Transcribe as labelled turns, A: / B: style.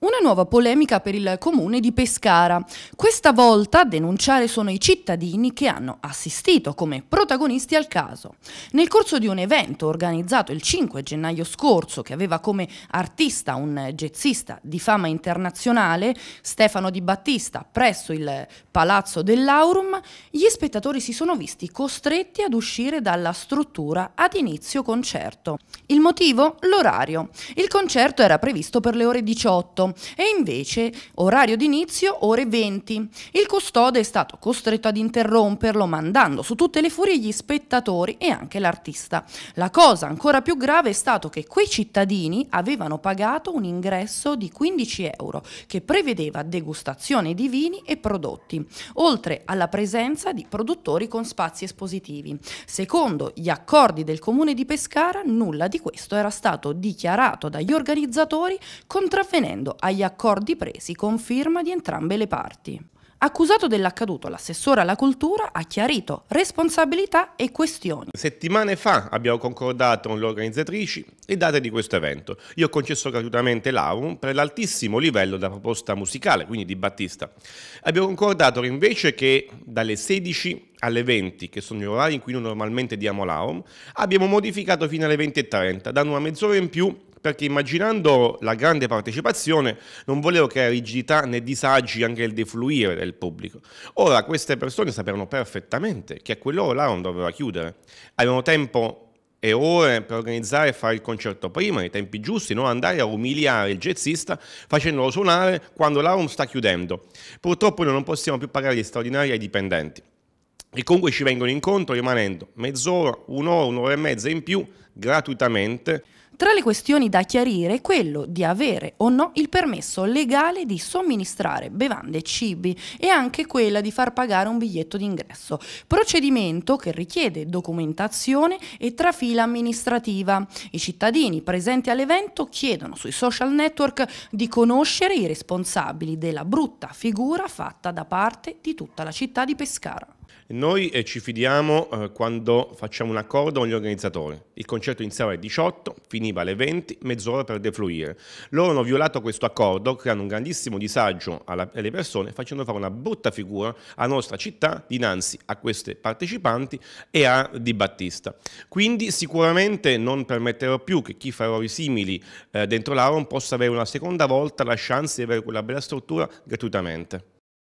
A: Una nuova polemica per il comune di Pescara. Questa volta a denunciare sono i cittadini che hanno assistito come protagonisti al caso. Nel corso di un evento organizzato il 5 gennaio scorso che aveva come artista un jazzista di fama internazionale, Stefano Di Battista, presso il Palazzo dell'Aurum, gli spettatori si sono visti costretti ad uscire dalla struttura ad inizio concerto. Il motivo? L'orario. Il concerto era previsto per le ore 18 e invece orario d'inizio ore 20. Il custode è stato costretto ad interromperlo mandando su tutte le furie gli spettatori e anche l'artista. La cosa ancora più grave è stato che quei cittadini avevano pagato un ingresso di 15 euro che prevedeva degustazione di vini e prodotti, oltre alla presenza di produttori con spazi espositivi. Secondo gli accordi del comune di Pescara nulla di questo era stato dichiarato dagli organizzatori contravvenendo agli accordi presi con firma di entrambe le parti. Accusato dell'accaduto, l'assessore alla cultura ha chiarito responsabilità e questioni.
B: Settimane fa abbiamo concordato con le organizzatrici le date di questo evento. Io ho concesso gratuitamente l'AUM per l'altissimo livello della proposta musicale, quindi di Battista. Abbiamo concordato invece che dalle 16 alle 20, che sono gli orari in cui noi normalmente diamo l'AOM, abbiamo modificato fino alle 20.30, dando una mezz'ora in più perché immaginando la grande partecipazione non volevo creare rigidità né disagi anche nel defluire del pubblico. Ora queste persone sapevano perfettamente che a quell'ora l'AOM doveva chiudere, avevano tempo e ore per organizzare e fare il concerto prima, nei tempi giusti, non andare a umiliare il jazzista facendolo suonare quando l'AOM sta chiudendo. Purtroppo noi non possiamo più pagare gli straordinari ai dipendenti e comunque ci vengono incontro rimanendo mezz'ora, un'ora, un'ora e mezza in più gratuitamente.
A: Tra le questioni da chiarire è quello di avere o no il permesso legale di somministrare bevande e cibi e anche quella di far pagare un biglietto d'ingresso, procedimento che richiede documentazione e trafila amministrativa. I cittadini presenti all'evento chiedono sui social network di conoscere i responsabili della brutta figura fatta da parte di tutta la città di Pescara.
B: Noi eh, ci fidiamo eh, quando facciamo un accordo con gli organizzatori. Il concerto iniziava alle 18, finiva alle 20, mezz'ora per defluire. Loro hanno violato questo accordo, creando un grandissimo disagio alla, alle persone, facendo fare una brutta figura alla nostra città dinanzi a queste partecipanti e a Di Battista. Quindi sicuramente non permetterò più che chi fa errori simili eh, dentro l'Aron possa avere una seconda volta la chance di avere quella bella struttura gratuitamente.